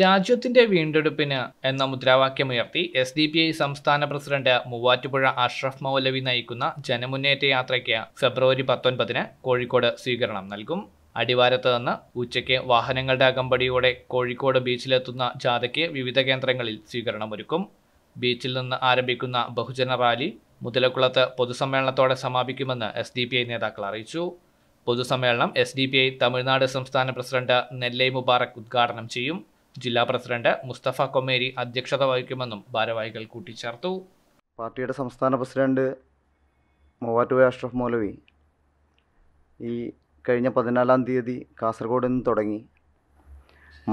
രാജ്യത്തിന്റെ വീണ്ടെടുപ്പിന് എന്ന മുദ്രാവാക്യമുയർത്തി എസ് ഡി പി ഐ സംസ്ഥാന പ്രസിഡന്റ് മൂവാറ്റുപുഴ അഷ്റഫ് മൗലവി നയിക്കുന്ന ജനമുന്നേറ്റ യാത്രയ്ക്ക് ഫെബ്രുവരി പത്തൊൻപതിന് കോഴിക്കോട് സ്വീകരണം നൽകും അടിവാരത്ത് നിന്ന് ഉച്ചയ്ക്ക് വാഹനങ്ങളുടെ അകമ്പടിയോടെ കോഴിക്കോട് ബീച്ചിലെത്തുന്ന ജാഥയ്ക്ക് വിവിധ കേന്ദ്രങ്ങളിൽ സ്വീകരണമൊരുക്കും ബീച്ചിൽ നിന്ന് ആരംഭിക്കുന്ന ബഹുജന റാലി മുതലക്കുളത്ത് പൊതുസമ്മേളനത്തോടെ സമാപിക്കുമെന്ന് എസ് ഡി പി ഐ നേതാക്കൾ അറിയിച്ചു പൊതുസമ്മേളനം S D P I Tamil Nadu സംസ്ഥാന പ്രസിഡന്റ് നെല്ലൈ മുബാറക് ഉദ്ഘാടനം ചെയ്യും ജില്ലാ പ്രസിഡന്റ് മുസ്തഫ കൊമേരി അധ്യക്ഷത വഹിക്കുമെന്നും ഭാരവാഹികൾ കൂട്ടിച്ചേർത്തു പാർട്ടിയുടെ സംസ്ഥാന പ്രസിഡന്റ് മൂവാറ്റുപോയ അഷ്റഫ് മൗലവി ഈ കഴിഞ്ഞ പതിനാലാം തീയതി കാസർഗോഡ് നിന്ന് തുടങ്ങി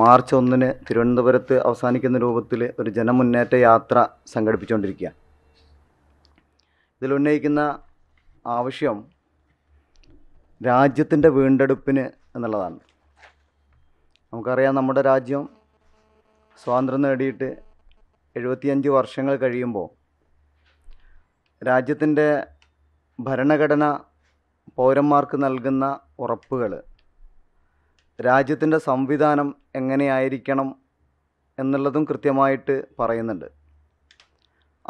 മാർച്ച് ഒന്നിന് തിരുവനന്തപുരത്ത് അവസാനിക്കുന്ന രൂപത്തിൽ ഒരു ജനമുന്നേറ്റ യാത്ര സംഘടിപ്പിച്ചുകൊണ്ടിരിക്കുക ഇതിലുന്നയിക്കുന്ന ആവശ്യം രാജ്യത്തിൻ്റെ വീണ്ടെടുപ്പിന് എന്നുള്ളതാണ് നമുക്കറിയാം നമ്മുടെ രാജ്യം സ്വാതന്ത്ര്യം നേടിയിട്ട് എഴുപത്തിയഞ്ച് വർഷങ്ങൾ കഴിയുമ്പോൾ രാജ്യത്തിൻ്റെ ഭരണഘടന പൗരന്മാർക്ക് നൽകുന്ന ഉറപ്പുകൾ രാജ്യത്തിൻ്റെ സംവിധാനം എങ്ങനെയായിരിക്കണം എന്നുള്ളതും കൃത്യമായിട്ട് പറയുന്നുണ്ട്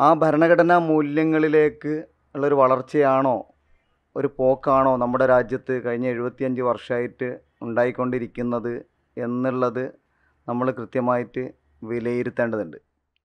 ആ ഭരണഘടനാ മൂല്യങ്ങളിലേക്ക് ഉള്ളൊരു വളർച്ചയാണോ ഒരു പോക്കാണോ നമ്മുടെ രാജ്യത്ത് കഴിഞ്ഞ എഴുപത്തിയഞ്ച് വർഷമായിട്ട് ഉണ്ടായിക്കൊണ്ടിരിക്കുന്നത് എന്നുള്ളത് നമ്മൾ കൃത്യമായിട്ട് വിലയിരുത്തേണ്ടതുണ്ട്